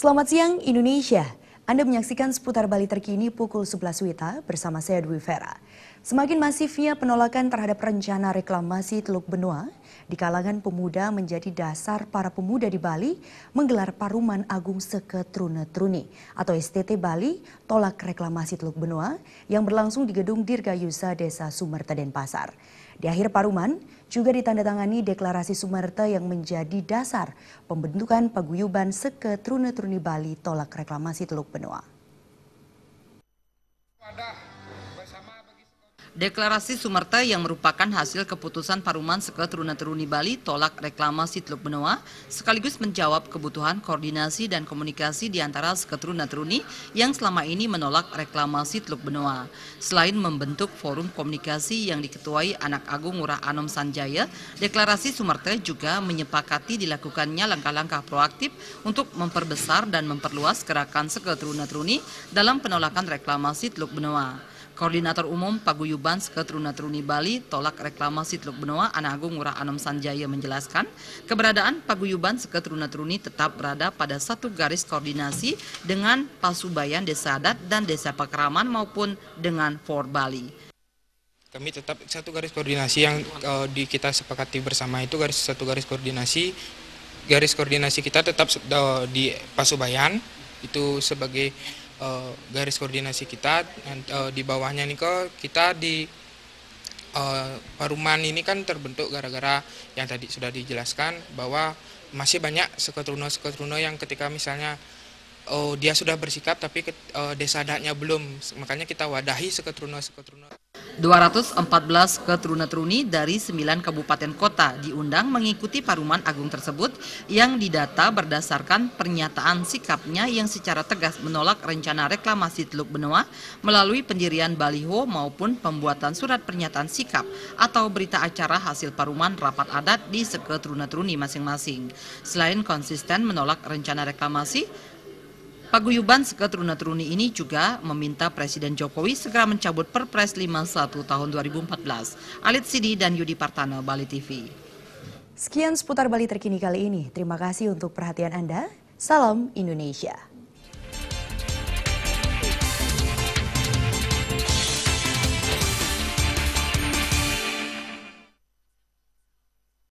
Selamat siang Indonesia. Anda menyaksikan seputar Bali terkini pukul 11 Wita bersama saya Dwi Vera. Semakin masifnya penolakan terhadap rencana reklamasi Teluk Benua di kalangan pemuda menjadi dasar para pemuda di Bali menggelar Paruman Agung Seketrune-Truni atau STT Bali tolak reklamasi Teluk Benua yang berlangsung di gedung Dirgayusa Desa Sumerta Denpasar. Di akhir Paruman, juga ditandatangani deklarasi Sumerta yang menjadi dasar pembentukan paguyuban seketrune Truni Bali tolak reklamasi Teluk Benoa. Deklarasi Sumerta yang merupakan hasil keputusan Paruman runa teruni Bali tolak reklamasi Teluk Benoa sekaligus menjawab kebutuhan koordinasi dan komunikasi di antara runa teruni yang selama ini menolak reklamasi Teluk Benoa. Selain membentuk forum komunikasi yang diketuai anak agung Ngurah Anom Sanjaya, deklarasi Sumerta juga menyepakati dilakukannya langkah-langkah proaktif untuk memperbesar dan memperluas gerakan runa teruni dalam penolakan reklamasi Teluk Benoa. Koordinator Umum Paguyuban Seketruna-Truni Bali tolak reklamasi Teluk Benoa Anagung Ngurah Anom Sanjaya menjelaskan, keberadaan Paguyuban Seketruna-Truni tetap berada pada satu garis koordinasi dengan Pasubayan Desa Adat dan Desa Pakraman maupun dengan For Bali. Kami tetap satu garis koordinasi yang uh, di kita sepakati bersama itu garis satu garis koordinasi garis koordinasi kita tetap uh, di Pasubayan itu sebagai uh, garis koordinasi kita and, uh, eh, di bawahnya nih kok kita di uh, eh, paruman ini kan terbentuk gara-gara yang tadi sudah dijelaskan bahwa masih banyak sekotruno-sekotruno yang ketika misalnya oh dia sudah bersikap tapi uh, desa adatnya belum makanya kita wadahi sekotruno-sekotruno 214 keturunan teruni dari 9 kabupaten kota diundang mengikuti paruman agung tersebut yang didata berdasarkan pernyataan sikapnya yang secara tegas menolak rencana reklamasi Teluk Benoa melalui pendirian baliho maupun pembuatan surat pernyataan sikap atau berita acara hasil paruman rapat adat di seketurunan teruni masing-masing. Selain konsisten menolak rencana reklamasi, Paguyuban seketruna-teruni ini juga meminta Presiden Jokowi segera mencabut Perpres 51 tahun 2014. Alit Sidi dan Yudi Partana, Bali TV. Sekian seputar Bali terkini kali ini. Terima kasih untuk perhatian Anda. Salam Indonesia.